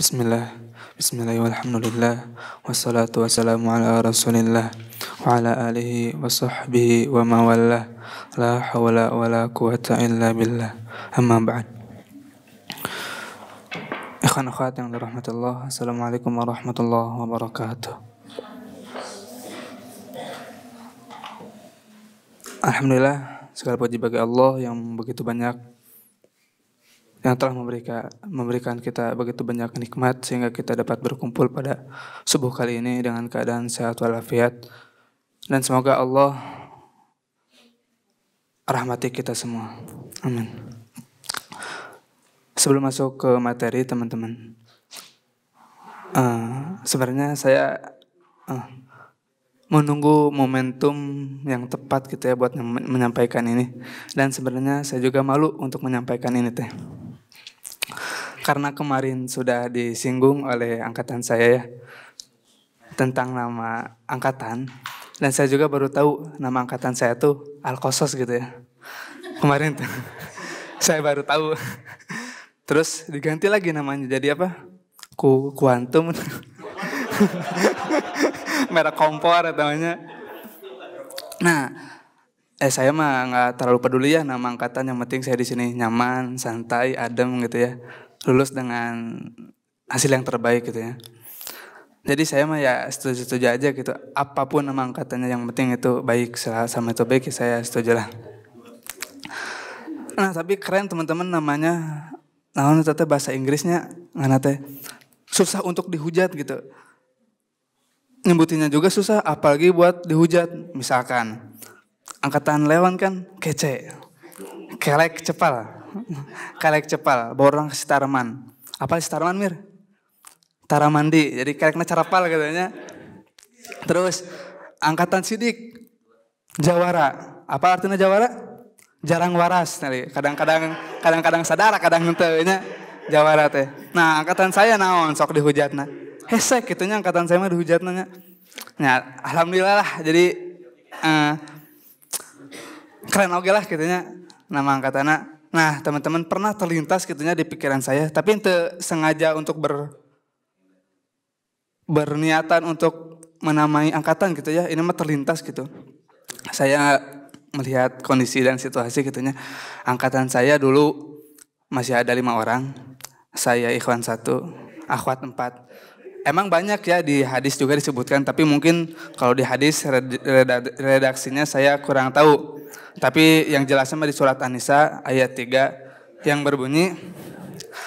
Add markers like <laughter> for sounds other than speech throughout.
Bismillah Bismillahirrahmanirrahim Wassalatu wassalamu ala rasulillah Wa ala alihi wa sahbihi wa mawallah La hawla wa la quwata illa billah Amma ba'd Ikhwan yang dirahmatullah Assalamualaikum warahmatullahi wabarakatuh Alhamdulillah segala puji bagi Allah yang begitu banyak yang telah memberikan memberikan kita begitu banyak nikmat sehingga kita dapat berkumpul pada subuh kali ini dengan keadaan sehat walafiat dan semoga Allah rahmati kita semua. Amin. Sebelum masuk ke materi teman-teman, uh, sebenarnya saya uh, menunggu momentum yang tepat gitu ya buat menyampaikan ini dan sebenarnya saya juga malu untuk menyampaikan ini teh karena kemarin sudah disinggung oleh angkatan saya ya tentang nama angkatan dan saya juga baru tahu nama angkatan saya tuh Alkosos gitu ya kemarin tuh <laughs> saya baru tahu terus diganti lagi namanya jadi apa ku kuantum <laughs> merek kompor namanya nah eh saya mah nggak terlalu peduli ya nama angkatan yang penting saya di sini nyaman santai adem gitu ya lulus dengan hasil yang terbaik gitu ya. Jadi saya mah ya setuju-setuju aja gitu. Apapun nama angkatannya yang penting itu baik sama itu baik ya saya setuju lah. Nah tapi keren teman-teman namanya. Nah teteh bahasa Inggrisnya ngana teh susah untuk dihujat gitu. Nyebutinnya juga susah apalagi buat dihujat. Misalkan angkatan lewan kan kece, kelek cepal kalek cepal, orang ke Apa si mir mir? mandi jadi cara carapal katanya. Terus angkatan sidik, jawara. Apa artinya jawara? Jarang waras, kadang-kadang kadang-kadang sadar, kadang henteunya jawara teh. Nah angkatan saya naon sok dihujat dihujatna. Hesek gitunya angkatan saya mah dihujat nanya Nah, alhamdulillah lah jadi eh, keren oke lah gitunya nama angkatana Nah, teman-teman pernah terlintas gitunya di pikiran saya, tapi ente sengaja untuk ber berniatan untuk menamai angkatan gitu ya. Ini mah terlintas gitu. Saya melihat kondisi dan situasi gitunya. Angkatan saya dulu masih ada lima orang. Saya Ikhwan satu, Akhwat empat. Emang banyak ya di hadis juga disebutkan, tapi mungkin kalau di hadis redaksinya saya kurang tahu. Tapi yang jelasnya di surat An-Nisa ayat 3 yang berbunyi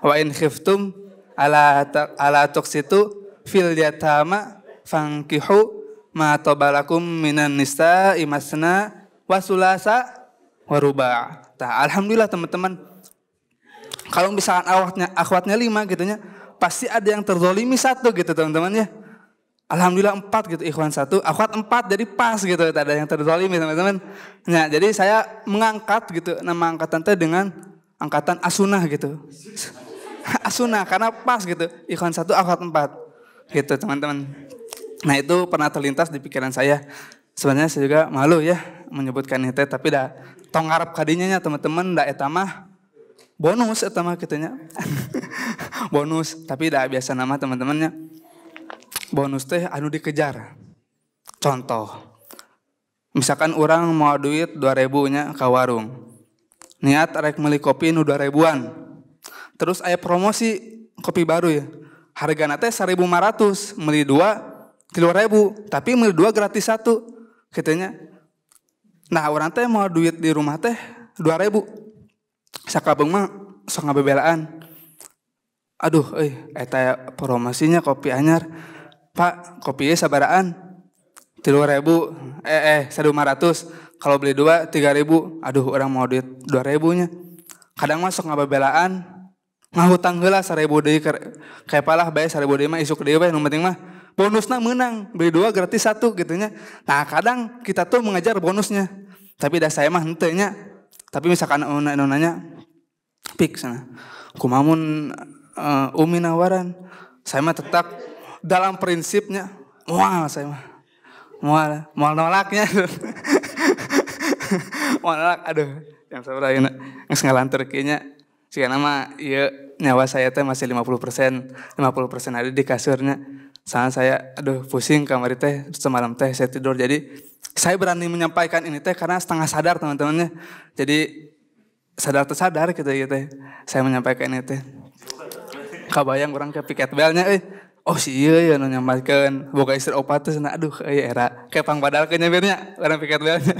wa in khiftum ala ala tuksitu fil yatama fankihu ma tabalakum minan nisa imasna wasulasa waruba. Nah, alhamdulillah teman-teman. Kalau misalkan akhwatnya akhwatnya lima gitunya, pasti ada yang terzolimi satu gitu teman-teman ya. Alhamdulillah empat gitu, ikhwan satu, akhwat empat, jadi pas gitu, tidak ada yang terzalimi teman-teman. Nah, jadi saya mengangkat gitu nama angkatan itu dengan angkatan asunah gitu. <laughs> asunah, karena pas gitu, ikhwan satu, akhwat empat gitu teman-teman. Nah itu pernah terlintas di pikiran saya. Sebenarnya saya juga malu ya menyebutkan itu, tapi dah tong ngarep kadinya teman-teman, dah etamah bonus etamah kitanya. <laughs> bonus, tapi dah biasa nama teman-temannya bonus teh anu dikejar. Contoh, misalkan orang mau duit 2000 nya ke warung. Niat rek beli kopi nu 2000-an. Terus ayah promosi kopi baru ya. Harga nate 1500, beli dua tilu ribu, tapi beli dua gratis satu. Katanya, nah orang teh mau duit di rumah teh 2000. Sakabeng mah sok ngabebelaan. Aduh, eh eta promosinya kopi anyar Pak, kopi kopinya sabaraan. Tilu ribu, eh, eh, sadu ratus. Kalau beli dua, tiga ribu. Aduh, orang mau duit dua ribunya. Kadang masuk ngabebelaan, ngahutang gila seribu di kayak palah bae seribu deui mah isuk di bae yang penting mah bonusnya menang beli dua gratis satu gitunya nah kadang kita tuh mengejar bonusnya tapi dah saya mah hentinya. tapi misalkan nanya nanya pik sana kumamun uh, umi nawaran saya mah tetap dalam prinsipnya mual saya mah. Mual, mual nolaknya. <laughs> mual nolak, aduh. Yang saya ayeuna geus ngalantur kieu Sih nama iya nyawa saya teh masih lima lima puluh persen puluh persen ada di kasurnya. Sangat saya aduh pusing kamar teh semalam teh saya tidur. Jadi saya berani menyampaikan ini teh karena setengah sadar teman-temannya. Jadi sadar tersadar gitu ya teh. Saya menyampaikan ini teh. Kabayang orang ke piket belnya eh oh si iya ya nanya makan. buka istri opat teh aduh iya, era kayak pang padahal kayaknya birnya Karena pikir belnya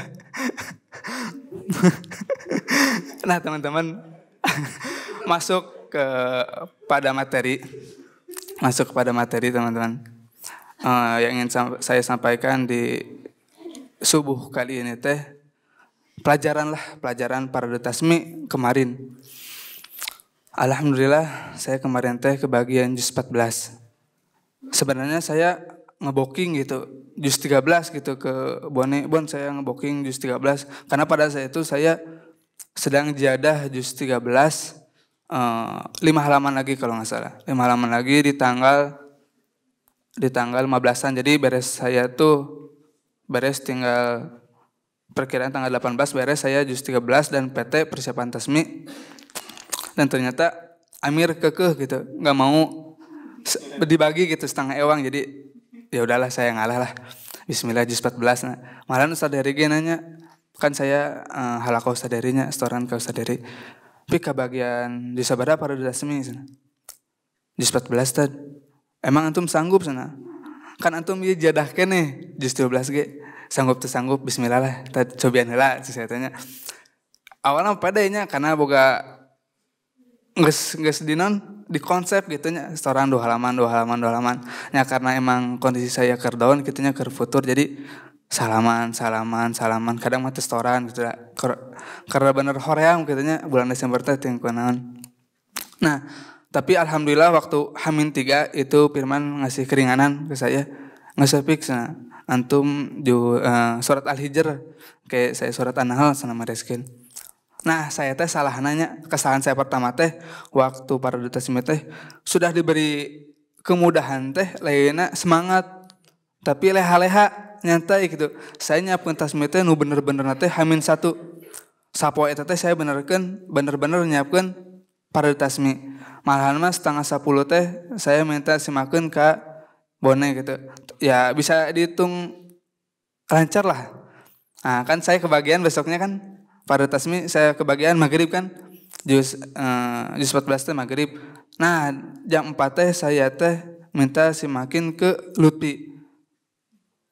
<laughs> nah teman-teman <laughs> masuk ke pada materi masuk kepada materi teman-teman uh, yang ingin saya sampaikan di subuh kali ini teh pelajaran lah pelajaran para tasmi kemarin Alhamdulillah saya kemarin teh kebagian juz 14 sebenarnya saya ngeboking gitu jus 13 gitu ke Bone Bon saya ngeboking jus 13 karena pada saat itu saya sedang jadah jus 13 eh, lima uh, halaman lagi kalau nggak salah lima halaman lagi di tanggal di tanggal 15-an jadi beres saya tuh beres tinggal perkiraan tanggal 18 beres saya jus 13 dan PT persiapan tasmi dan ternyata Amir kekeh gitu nggak mau dibagi gitu setengah ewang jadi ya udahlah saya ngalah lah Bismillah juz 14 nah, malah Ustaz dari nanya kan saya uh, eh, halako Ustaz darinya setoran ke Ustaz dari tapi ke bagian di sabada pada dasmi sana juz 14 tad emang antum sanggup sana kan antum ya jadah kene juz 12 ge sanggup tuh sanggup bismillah lah tad cobian lah saya tanya awalnya padanya karena boga nges nges dinon di konsep gitu ya, setoran dua halaman dua halaman dua halaman ya karena emang kondisi saya kerdown gitunya ke futur jadi salaman salaman salaman kadang mati setoran gitu lah karena bener hoream gitunya bulan Desember teh ting nah tapi alhamdulillah waktu Hamin tiga itu Firman ngasih keringanan ke saya ngasih fix nah antum ju uh, surat al-hijr kayak saya surat an-nahl sana reskin Nah, saya teh salah nanya. Kesalahan saya pertama teh waktu para duta teh sudah diberi kemudahan teh lainnya semangat. Tapi leha-leha nyantai gitu. Saya nyiapkan tasmi teh nu bener-bener teh hamin satu. Sapo eta teh saya benerkan bener-bener nyiapkan para duta Malahan mas setengah sepuluh teh saya minta simakeun ke Bone gitu. Ya bisa dihitung lancar lah. Nah, kan saya kebagian besoknya kan pada tasmi saya kebagian maghrib kan. Jus uh, jus 14 teh maghrib. Nah, jam empat teh saya teh minta si makin ke Lutfi.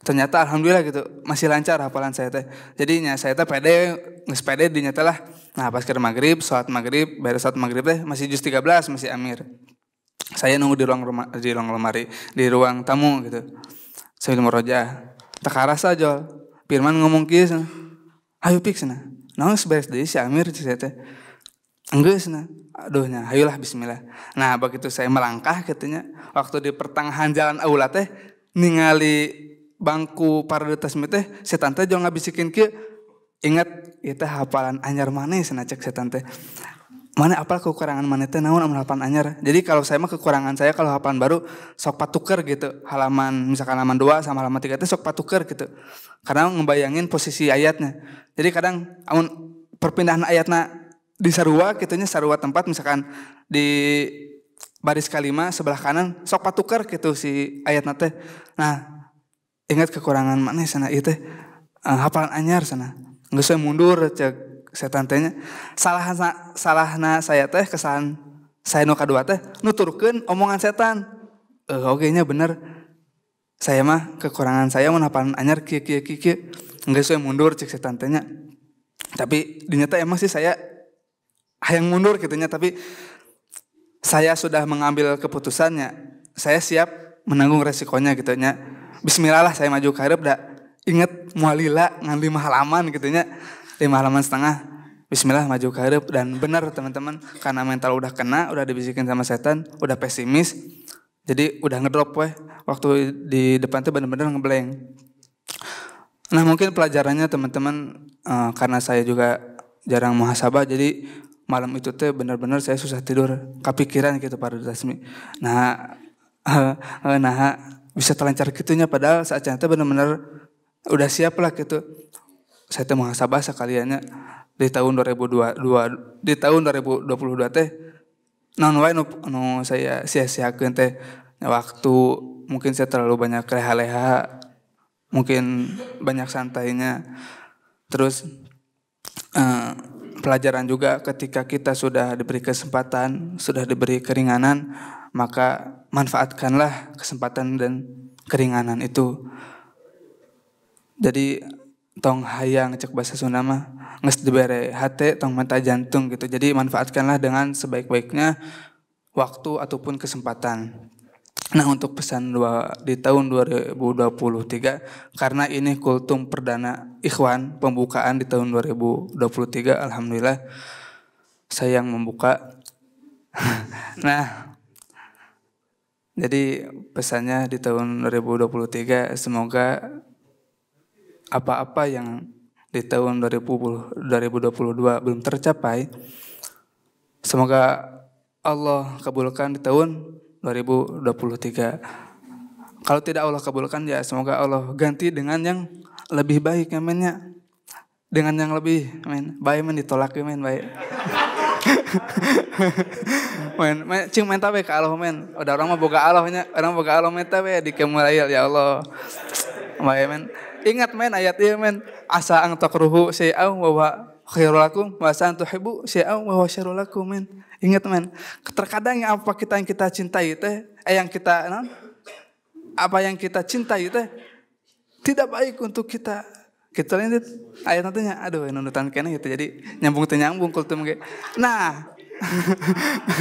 Ternyata alhamdulillah gitu, masih lancar hafalan saya teh. Jadinya saya teh pede, ngespede pede dinyata lah. Nah, pas ke maghrib, sholat maghrib, baru sholat maghrib teh masih jus 13 masih Amir. Saya nunggu di ruang rumah, di ruang lemari, di ruang tamu gitu. Sambil meroja. Tak karasa jol. Firman ngomong kis Ayo pik sana. Nah, sebaris dari si Amir teh Enggak nah. Aduhnya, ayolah bismillah. Nah, begitu saya melangkah katanya, waktu di pertengahan jalan aula teh ningali bangku paraditas teh, si tante jangan bisikin ke ingat itu hafalan anyar manis nah cek si tante mana apa kekurangan mana itu naon amun hafalan anyar. Jadi kalau saya mah kekurangan saya kalau hafalan baru sok patuker gitu. Halaman misalkan halaman dua sama halaman 3 itu sok patuker gitu. Karena ngebayangin posisi ayatnya. Jadi kadang amun perpindahan ayatnya di sarua kitunya sarua tempat misalkan di baris kalima sebelah kanan sok patuker gitu si ayatnya. teh. Nah, ingat kekurangan mana sana itu? teh. Uh, anyar sana. nggak usah mundur cek setan tanya salah salahna saya teh kesan saya nu dua teh nuturkan omongan setan eh oke nya bener saya mah kekurangan saya napan anyar kia kia kia kia enggak saya mundur cek setan tanya tapi dinyata emang sih saya yang mundur gitunya tapi saya sudah mengambil keputusannya saya siap menanggung resikonya gitunya Bismillah lah saya maju karep dak inget mualila ngan lima halaman gitunya lima halaman setengah Bismillah maju ke dan benar teman-teman karena mental udah kena udah dibisikin sama setan udah pesimis jadi udah ngedrop weh waktu di depan tuh benar-benar ngebleng nah mungkin pelajarannya teman-teman uh, karena saya juga jarang muhasabah jadi malam itu tuh benar-benar saya susah tidur kepikiran gitu pada dasmi nah uh, nah bisa terlancar gitunya padahal saat teh benar-benar udah siap lah gitu saya teh muhasabah sekaliannya di tahun 2022 di tahun 2022 teh non wae nu, nu saya sia-siakeun teh waktu mungkin saya terlalu banyak leha-leha mungkin banyak santainya terus eh, pelajaran juga ketika kita sudah diberi kesempatan sudah diberi keringanan maka manfaatkanlah kesempatan dan keringanan itu jadi tong hayang cek bahasa Sunda mah nges dibere hati tong mata jantung gitu. Jadi manfaatkanlah dengan sebaik-baiknya waktu ataupun kesempatan. Nah untuk pesan dua, di tahun 2023 karena ini kultum perdana ikhwan pembukaan di tahun 2023 alhamdulillah saya yang membuka. <laughs> nah jadi pesannya di tahun 2023 semoga apa-apa yang di tahun 2022 belum tercapai, semoga Allah kabulkan di tahun 2023. Kalau tidak Allah kabulkan ya semoga Allah ganti dengan yang lebih baik ya men Dengan yang lebih men. Baik men ditolak ya men baik. <laughs> men, men cing men tapi ke Allah men. Udah orang mau buka Allahnya, orang buka Allah men ya dikemulai ya Allah. Baik men. Ingat men ayat ini men. Asa ang takruhu aw wa khairulakum wa asa ang tuhibu aw wa syarulakum men. Ingat men. Terkadang yang apa kita yang kita cintai teh eh yang kita nah, apa yang kita cintai teh tidak baik untuk kita kita gitu, lihat ayat nantinya aduh nuntutan kena gitu jadi nyambung teh nyambung kultum kayak nah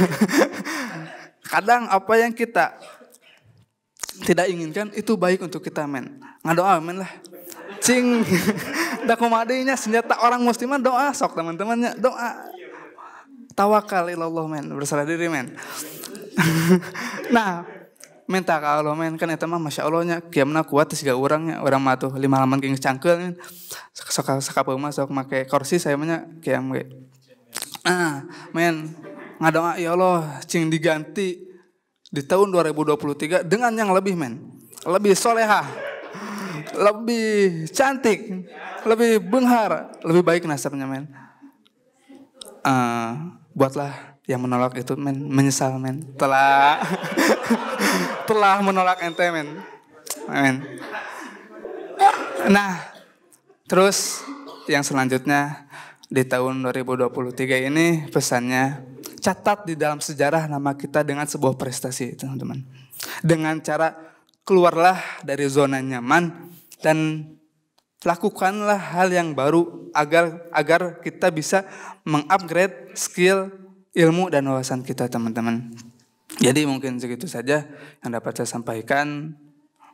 <laughs> kadang apa yang kita tidak inginkan itu baik untuk kita men ngadoa men lah cing <laughs> da senjata orang musliman doa sok teman-temannya doa tawakal ilallah men berserah diri men <laughs> nah minta ke Allah men kan eta mah masya Allahnya kiamna kuat tiga orangnya orang mah tuh lima halaman geng cangkel sok sok rumah sok make kursi saya mah kiam ge ah men ngadoa ya Allah cing diganti di tahun 2023 dengan yang lebih men lebih solehah lebih cantik, lebih benghar, lebih baik nasabnya men. Uh, buatlah yang menolak itu men menyesal men telah <laughs> telah menolak ente men men nah terus yang selanjutnya di tahun 2023 ini pesannya catat di dalam sejarah nama kita dengan sebuah prestasi teman-teman dengan cara keluarlah dari zona nyaman dan lakukanlah hal yang baru agar agar kita bisa mengupgrade skill, ilmu dan wawasan kita teman-teman. Jadi mungkin segitu saja yang dapat saya sampaikan.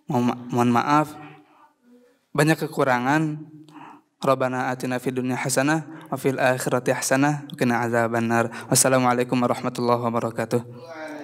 mohon maaf banyak kekurangan. Rabbana atina fid dunya hasanah wa fil akhirati hasanah wa qina azabannar. Wassalamualaikum warahmatullahi wabarakatuh.